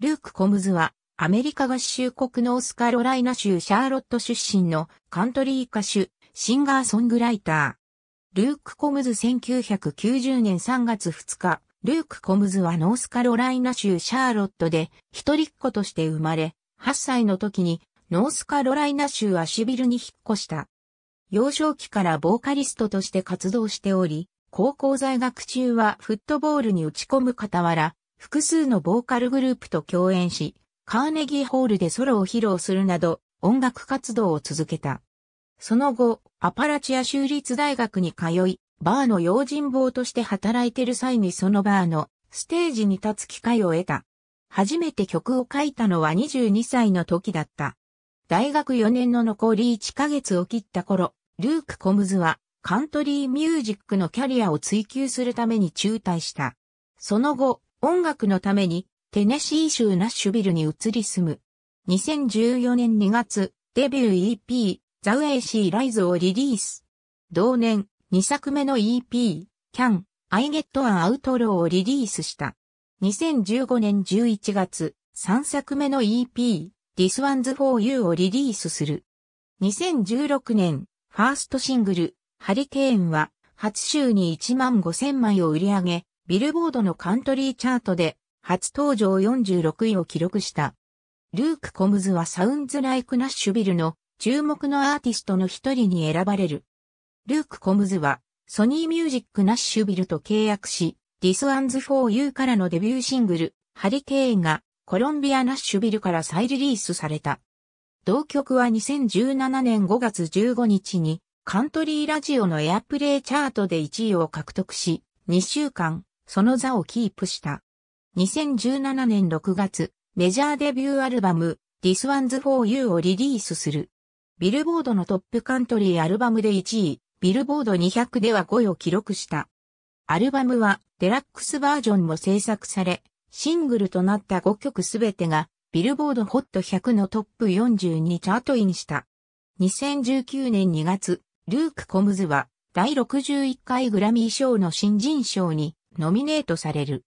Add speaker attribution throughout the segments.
Speaker 1: ルーク・コムズは、アメリカ合衆国ノースカロライナ州シャーロット出身のカントリー歌手、シンガーソングライター。ルーク・コムズ1990年3月2日、ルーク・コムズはノースカロライナ州シャーロットで一人っ子として生まれ、8歳の時にノースカロライナ州アシュビルに引っ越した。幼少期からボーカリストとして活動しており、高校在学中はフットボールに打ち込む傍ら、複数のボーカルグループと共演し、カーネギーホールでソロを披露するなど、音楽活動を続けた。その後、アパラチア州立大学に通い、バーの用心棒として働いてる際にそのバーのステージに立つ機会を得た。初めて曲を書いたのは22歳の時だった。大学4年の残り1ヶ月を切った頃、ルーク・コムズはカントリーミュージックのキャリアを追求するために中退した。その後、音楽のためにテネシー州ナッシュビルに移り住む。2014年2月、デビュー EP、ザ・ウェイシー・ライズをリリース。同年、2作目の EP、Can, I Get ト n o u t l ロ w をリリースした。2015年11月、3作目の EP、This One's For You をリリースする。2016年、ファーストシングル、ハリケーンは、初週に1万5000枚を売り上げ、ビルボードのカントリーチャートで初登場46位を記録した。ルーク・コムズはサウンズ・ライク・ナッシュビルの注目のアーティストの一人に選ばれる。ルーク・コムズはソニー・ミュージック・ナッシュビルと契約し、This One's For You からのデビューシングル、ハリケーンがコロンビア・ナッシュビルから再リリースされた。同曲は2017年5月15日にカントリーラジオのエアプレイチャートで1位を獲得し、2週間その座をキープした。2017年6月、メジャーデビューアルバム、This One's For You をリリースする。ビルボードのトップカントリーアルバムで1位、ビルボード200では5位を記録した。アルバムはデラックスバージョンも制作され、シングルとなった5曲すべてがビルボードホット100のトップ40にチャートインした。2019年2月、ルーク・コムズは第61回グラミー賞の新人賞にノミネートされる。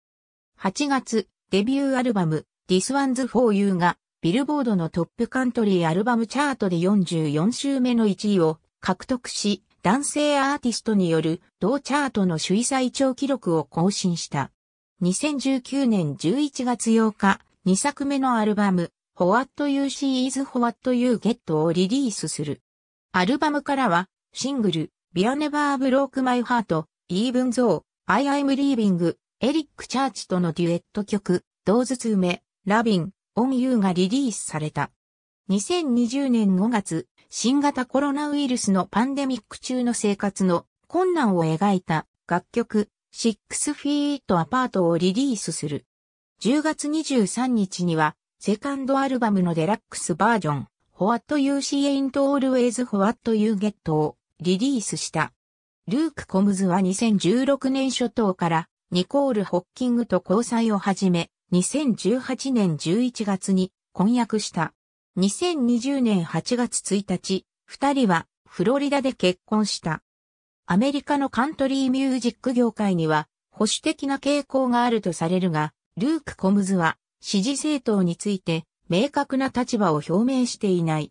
Speaker 1: 8月、デビューアルバム This One's For You がビルボードのトップカントリーアルバムチャートで44週目の1位を獲得し、男性アーティストによる同チャートの首位最長記録を更新した。2019年11月8日、2作目のアルバム What You See Is What You Get をリリースする。アルバムからはシングル Be a Never Broke My Heart Even Though I am leaving、エリック・チャーチとのデュエット曲、同頭痛目、ラビン、オンユーがリリースされた。2020年5月、新型コロナウイルスのパンデミック中の生活の困難を描いた楽曲、シックスフィートアパートをリリースする。10月23日には、セカンドアルバムのデラックスバージョン、What You See Ain't Always What You Get をリリースした。ルーク・コムズは2016年初頭からニコール・ホッキングと交際を始め、2018年11月に婚約した。2020年8月1日、二人はフロリダで結婚した。アメリカのカントリーミュージック業界には保守的な傾向があるとされるが、ルーク・コムズは支持政党について明確な立場を表明していない。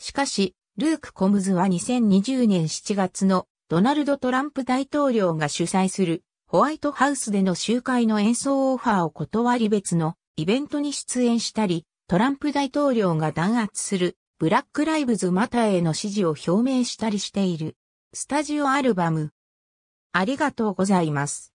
Speaker 1: しかし、ルーク・コムズは2020年7月のドナルド・トランプ大統領が主催するホワイトハウスでの集会の演奏オファーを断り別のイベントに出演したり、トランプ大統領が弾圧するブラック・ライブズ・マターへの支持を表明したりしている。スタジオアルバム。ありがとうございます。